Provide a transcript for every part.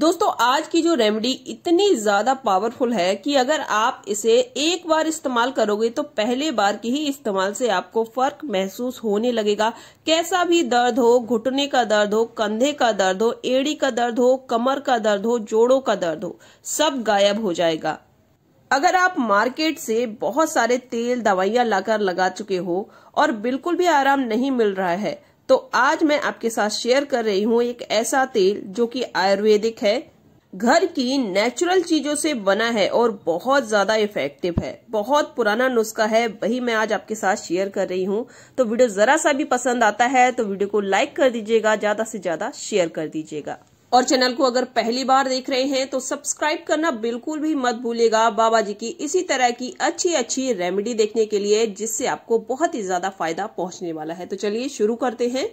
दोस्तों आज की जो रेमेडी इतनी ज्यादा पावरफुल है कि अगर आप इसे एक बार इस्तेमाल करोगे तो पहले बार के ही इस्तेमाल से आपको फर्क महसूस होने लगेगा कैसा भी दर्द हो घुटने का दर्द हो कंधे का दर्द हो एड़ी का दर्द हो कमर का दर्द हो जोड़ों का दर्द हो सब गायब हो जाएगा अगर आप मार्केट से बहुत सारे तेल दवाइयां लाकर लगा चुके हो और बिल्कुल भी आराम नहीं मिल रहा है तो आज मैं आपके साथ शेयर कर रही हूँ एक ऐसा तेल जो कि आयुर्वेदिक है घर की नेचुरल चीजों से बना है और बहुत ज्यादा इफेक्टिव है बहुत पुराना नुस्खा है वही मैं आज आपके साथ शेयर कर रही हूँ तो वीडियो जरा सा भी पसंद आता है तो वीडियो को लाइक कर दीजिएगा ज्यादा से ज्यादा शेयर कर दीजिएगा और चैनल को अगर पहली बार देख रहे हैं तो सब्सक्राइब करना बिल्कुल भी मत भूलिएगा बाबा जी की इसी तरह की अच्छी अच्छी रेमेडी देखने के लिए जिससे आपको बहुत ही ज्यादा फायदा पहुंचने वाला है तो चलिए शुरू करते हैं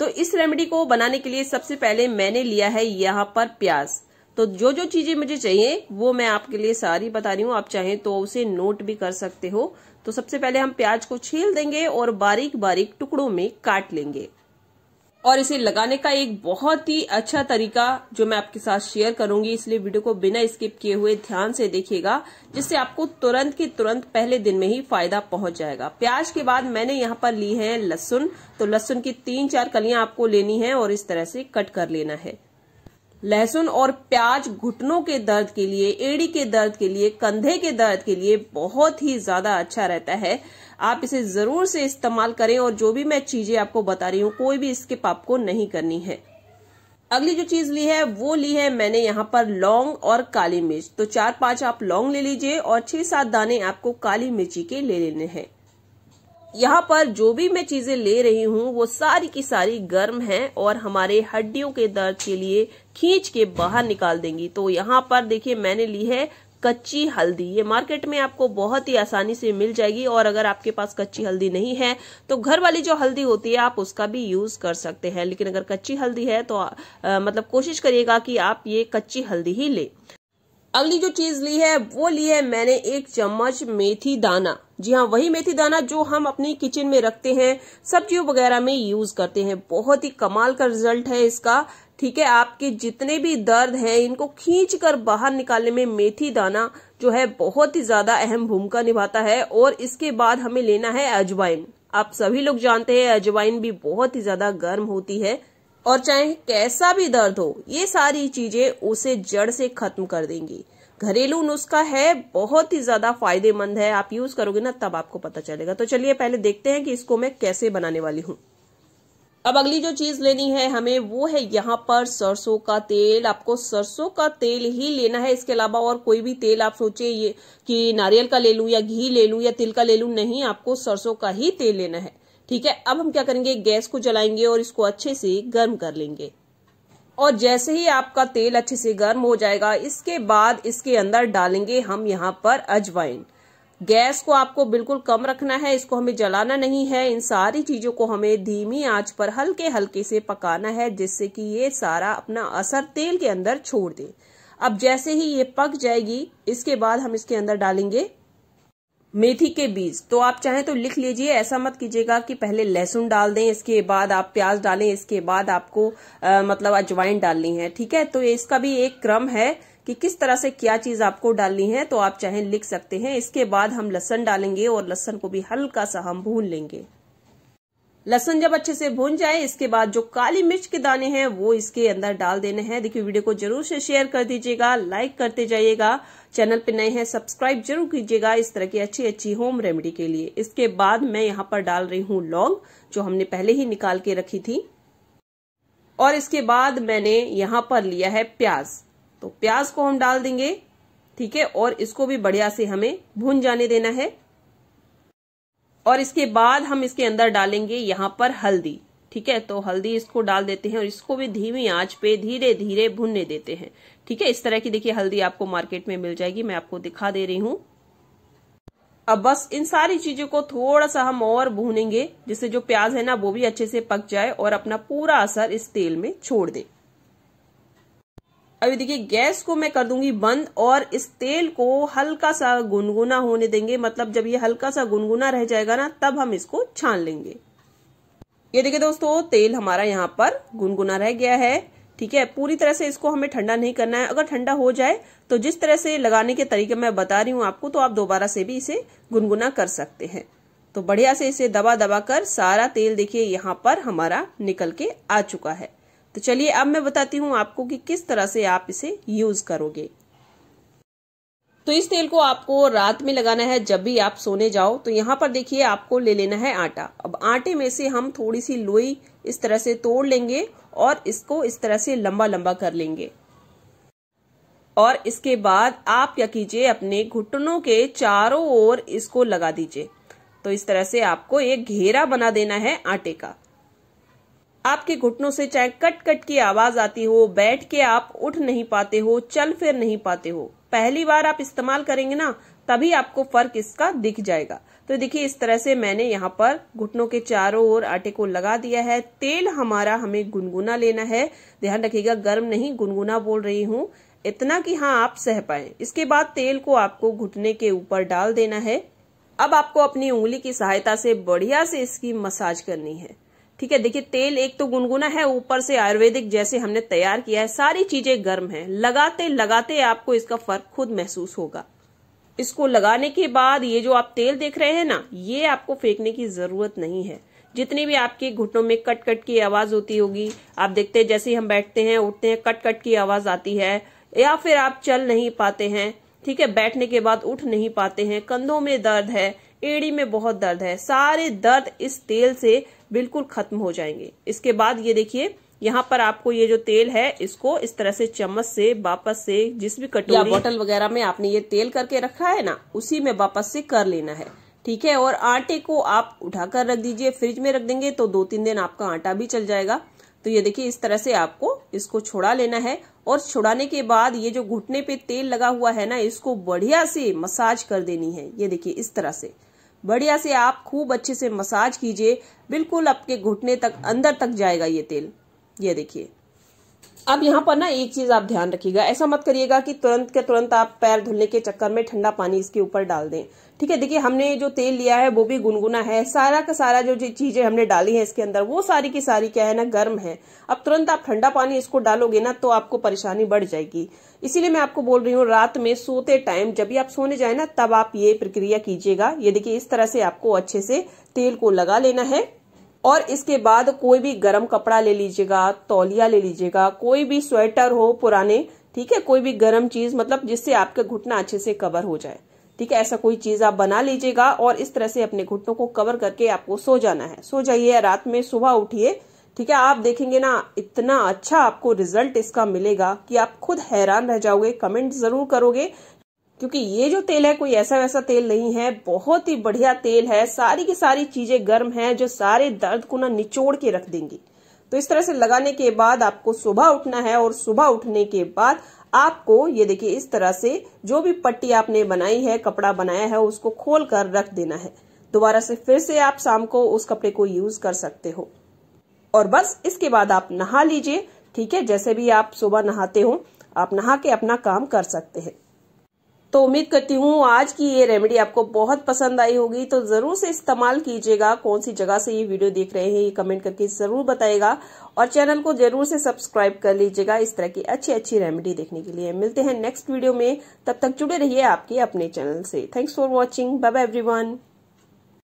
तो इस रेमेडी को बनाने के लिए सबसे पहले मैंने लिया है यहाँ पर प्याज तो जो जो चीजें मुझे चाहिए वो मैं आपके लिए सारी बता रही हूँ आप चाहें तो उसे नोट भी कर सकते हो तो सबसे पहले हम प्याज को छील देंगे और बारीक बारीक टुकड़ों में काट लेंगे और इसे लगाने का एक बहुत ही अच्छा तरीका जो मैं आपके साथ शेयर करूंगी इसलिए वीडियो को बिना स्किप किए हुए ध्यान से देखिएगा जिससे आपको तुरंत के तुरंत पहले दिन में ही फायदा पहुंच जाएगा प्याज के बाद मैंने यहाँ पर ली है लहसुन तो लहसुन की तीन चार कलियां आपको लेनी है और इस तरह से कट कर लेना है लहसुन और प्याज घुटनों के दर्द के लिए एड़ी के दर्द के लिए कंधे के दर्द के लिए बहुत ही ज्यादा अच्छा रहता है आप इसे जरूर से इस्तेमाल करें और जो भी मैं चीजें आपको बता रही हूँ कोई भी स्किप आपको नहीं करनी है अगली जो चीज ली है वो ली है मैंने यहाँ पर लौंग और काली मिर्च तो चार पांच आप लौंग ले लीजिए और छह सात दाने आपको काली मिर्ची के ले लेने हैं यहाँ पर जो भी मैं चीजें ले रही हूँ वो सारी की सारी गर्म है और हमारे हड्डियों के दर्द के लिए खींच के बाहर निकाल देंगी तो यहाँ पर देखिए मैंने ली है कच्ची हल्दी ये मार्केट में आपको बहुत ही आसानी से मिल जाएगी और अगर आपके पास कच्ची हल्दी नहीं है तो घर वाली जो हल्दी होती है आप उसका भी यूज कर सकते हैं लेकिन अगर कच्ची हल्दी है तो आ, मतलब कोशिश करिएगा कि आप ये कच्ची हल्दी ही ले अगली जो चीज ली है वो ली है मैंने एक चम्मच मेथी दाना जी हाँ वही मेथी दाना जो हम अपनी किचन में रखते हैं सब्जियों वगैरह में यूज करते हैं बहुत ही कमाल का रिजल्ट है इसका ठीक है आपके जितने भी दर्द हैं इनको खींच कर बाहर निकालने में मेथी दाना जो है बहुत ही ज्यादा अहम भूमिका निभाता है और इसके बाद हमें लेना है अजवाइन आप सभी लोग जानते हैं अजवाइन भी बहुत ही ज्यादा गर्म होती है और चाहे कैसा भी दर्द हो ये सारी चीजें उसे जड़ से खत्म कर देंगी घरेलू नुस्खा है बहुत ही ज्यादा फायदेमंद है आप यूज करोगे ना तब आपको पता चलेगा तो चलिए पहले देखते हैं कि इसको मैं कैसे बनाने वाली हूँ अब अगली जो चीज लेनी है हमें वो है यहाँ पर सरसों का तेल आपको सरसों का तेल ही लेना है इसके अलावा और कोई भी तेल आप सोचे ये कि नारियल का ले लूं या घी ले लूं या तिल का ले लूं नहीं आपको सरसों का ही तेल लेना है ठीक है अब हम क्या करेंगे गैस को जलाएंगे और इसको अच्छे से गर्म कर लेंगे और जैसे ही आपका तेल अच्छे से गर्म हो जाएगा इसके बाद इसके अंदर डालेंगे हम यहाँ पर अजवाइन गैस को आपको बिल्कुल कम रखना है इसको हमें जलाना नहीं है इन सारी चीजों को हमें धीमी आंच पर हल्के हल्के से पकाना है जिससे कि ये सारा अपना असर तेल के अंदर छोड़ दे अब जैसे ही ये पक जाएगी इसके बाद हम इसके अंदर डालेंगे मेथी के बीज तो आप चाहें तो लिख लीजिए ऐसा मत कीजिएगा कि पहले लहसुन डाल दें इसके बाद आप प्याज डालें इसके बाद आपको आ, मतलब अजवाइन डालनी है ठीक है तो इसका भी एक क्रम है कि किस तरह से क्या चीज आपको डालनी है तो आप चाहें लिख सकते हैं इसके बाद हम लहसन डालेंगे और लहसन को भी हल्का सा हम भून लेंगे लहसुन जब अच्छे से भून जाए इसके बाद जो काली मिर्च के दाने हैं वो इसके अंदर डाल देने हैं देखिए वीडियो को जरूर से शेयर कर दीजिएगा लाइक करते जाइएगा चैनल पे नए हैं सब्सक्राइब जरूर कीजिएगा इस तरह की अच्छी अच्छी होम रेमेडी के लिए इसके बाद मैं यहाँ पर डाल रही हूँ लौंग जो हमने पहले ही निकाल के रखी थी और इसके बाद मैंने यहाँ पर लिया है प्याज तो प्याज को हम डाल देंगे ठीक है और इसको भी बढ़िया से हमें भून जाने देना है और इसके बाद हम इसके अंदर डालेंगे यहाँ पर हल्दी ठीक है तो हल्दी इसको डाल देते हैं और इसको भी धीमी आंच पे धीरे धीरे भुनने देते हैं ठीक है इस तरह की देखिए हल्दी आपको मार्केट में मिल जाएगी मैं आपको दिखा दे रही हूँ अब बस इन सारी चीजों को थोड़ा सा हम और भूनेंगे जिससे जो प्याज है ना वो भी अच्छे से पक जाए और अपना पूरा असर इस तेल में छोड़ दे अभी देखिए गैस को मैं कर दूंगी बंद और इस तेल को हल्का सा गुनगुना होने देंगे मतलब जब ये हल्का सा गुनगुना रह जाएगा ना तब हम इसको छान लेंगे ये देखिए दोस्तों तेल हमारा यहाँ पर गुनगुना रह गया है ठीक है पूरी तरह से इसको हमें ठंडा नहीं करना है अगर ठंडा हो जाए तो जिस तरह से लगाने के तरीके मैं बता रही हूँ आपको तो आप दोबारा से भी इसे गुनगुना कर सकते हैं तो बढ़िया से इसे दबा दबा कर सारा तेल देखिए यहाँ पर हमारा निकल के आ चुका है तो चलिए अब मैं बताती हूँ आपको कि किस तरह से आप इसे यूज करोगे तो इस तेल को आपको रात में लगाना है जब भी आप सोने जाओ तो यहाँ पर देखिए आपको ले लेना है आटा अब आटे में से हम थोड़ी सी लोई इस तरह से तोड़ लेंगे और इसको इस तरह से लंबा लंबा कर लेंगे और इसके बाद आप क्या कीजिए अपने घुटनों के चारों ओर इसको लगा दीजिए तो इस तरह से आपको एक घेरा बना देना है आटे का आपके घुटनों से चाहे कट कट की आवाज आती हो बैठ के आप उठ नहीं पाते हो चल फिर नहीं पाते हो पहली बार आप इस्तेमाल करेंगे ना तभी आपको फर्क इसका दिख जाएगा तो देखिए इस तरह से मैंने यहाँ पर घुटनों के चारों ओर आटे को लगा दिया है तेल हमारा हमें गुनगुना लेना है ध्यान रखिएगा गर्म नहीं गुनगुना बोल रही हूँ इतना कि हाँ आप सह पाए इसके बाद तेल को आपको घुटने के ऊपर डाल देना है अब आपको अपनी उंगली की सहायता से बढ़िया से इसकी मसाज करनी है ठीक है देखिए तेल एक तो गुनगुना है ऊपर से आयुर्वेदिक जैसे हमने तैयार किया है सारी चीजें गर्म है लगाते लगाते आपको इसका फर्क खुद महसूस होगा इसको लगाने के बाद ये जो आप तेल देख रहे हैं ना ये आपको फेंकने की जरूरत नहीं है जितनी भी आपके घुटनों में कट कट की आवाज होती होगी आप देखते हैं जैसे हम बैठते हैं उठते हैं कट कट की आवाज आती है या फिर आप चल नहीं पाते हैं ठीक है बैठने के बाद उठ नहीं पाते हैं कंधों में दर्द है एड़ी में बहुत दर्द है सारे दर्द इस तेल से बिल्कुल खत्म हो जाएंगे इसके बाद ये देखिए यहाँ पर आपको ये जो तेल है इसको इस तरह से चम्मच से वापस से जिस भी कटोरी या बोतल वगैरह में आपने ये तेल करके रखा है ना उसी में वापस से कर लेना है ठीक है और आटे को आप उठाकर रख दीजिए फ्रिज में रख देंगे तो दो तीन दिन आपका आटा भी चल जाएगा तो ये देखिए इस तरह से आपको इसको छोड़ा लेना है और छुड़ाने के बाद ये जो घुटने पे तेल लगा हुआ है ना इसको बढ़िया से मसाज कर देनी है ये देखिए इस तरह से बढ़िया से आप खूब अच्छे से मसाज कीजिए बिल्कुल आपके घुटने तक अंदर तक जाएगा ये तेल ये देखिए अब यहाँ पर ना एक चीज आप ध्यान रखिएगा ऐसा मत करिएगा कि तुरंत के तुरंत आप पैर धुलने के चक्कर में ठंडा पानी इसके ऊपर डाल दें ठीक है देखिए हमने जो तेल लिया है वो भी गुनगुना है सारा का सारा जो चीजें हमने डाली है इसके अंदर वो सारी की सारी क्या है ना गर्म है अब तुरंत आप ठंडा पानी इसको डालोगे ना तो आपको परेशानी बढ़ जाएगी इसीलिए मैं आपको बोल रही हूँ रात में सोते टाइम जब भी आप सोने जाए ना तब आप ये प्रक्रिया कीजिएगा ये देखिए इस तरह से आपको अच्छे से तेल को लगा लेना है और इसके बाद कोई भी गर्म कपड़ा ले लीजिएगा तौलिया ले लीजिएगा कोई भी स्वेटर हो पुराने ठीक है कोई भी गर्म चीज मतलब जिससे आपका घुटना अच्छे से कवर हो जाए ठीक है ऐसा कोई चीज आप बना लीजिएगा और इस तरह से अपने घुटनों को कवर करके आपको सो जाना है सो जाइए रात में सुबह उठिए ठीक है आप देखेंगे ना इतना अच्छा आपको रिजल्ट इसका मिलेगा कि आप खुद हैरान रह जाओगे कमेंट जरूर करोगे क्योंकि ये जो तेल है कोई ऐसा वैसा तेल नहीं है बहुत ही बढ़िया तेल है सारी की सारी चीजें गर्म है जो सारे दर्द को ना निचोड़ के रख देंगी तो इस तरह से लगाने के बाद आपको सुबह उठना है और सुबह उठने के बाद आपको ये देखिए इस तरह से जो भी पट्टी आपने बनाई है कपड़ा बनाया है उसको खोल कर रख देना है दोबारा से फिर से आप शाम को उस कपड़े को यूज कर सकते हो और बस इसके बाद आप नहा लीजिए ठीक है जैसे भी आप सुबह नहाते हो आप नहा के अपना काम कर सकते हैं तो उम्मीद करती हूँ आज की ये रेमेडी आपको बहुत पसंद आई होगी तो ज़रूर से इस्तेमाल कीजिएगा कौन सी जगह से ये वीडियो देख रहे हैं ये कमेंट करके ज़रूर बताएगा और चैनल को ज़रूर से सब्सक्राइब कर लीजिएगा इस तरह की अच्छी अच्छी रेमेडी देखने के लिए मिलते हैं नेक्स्ट वीडियो में तब तक जुड़े रहिए आपके अपने चैनल से thanks for watching bye every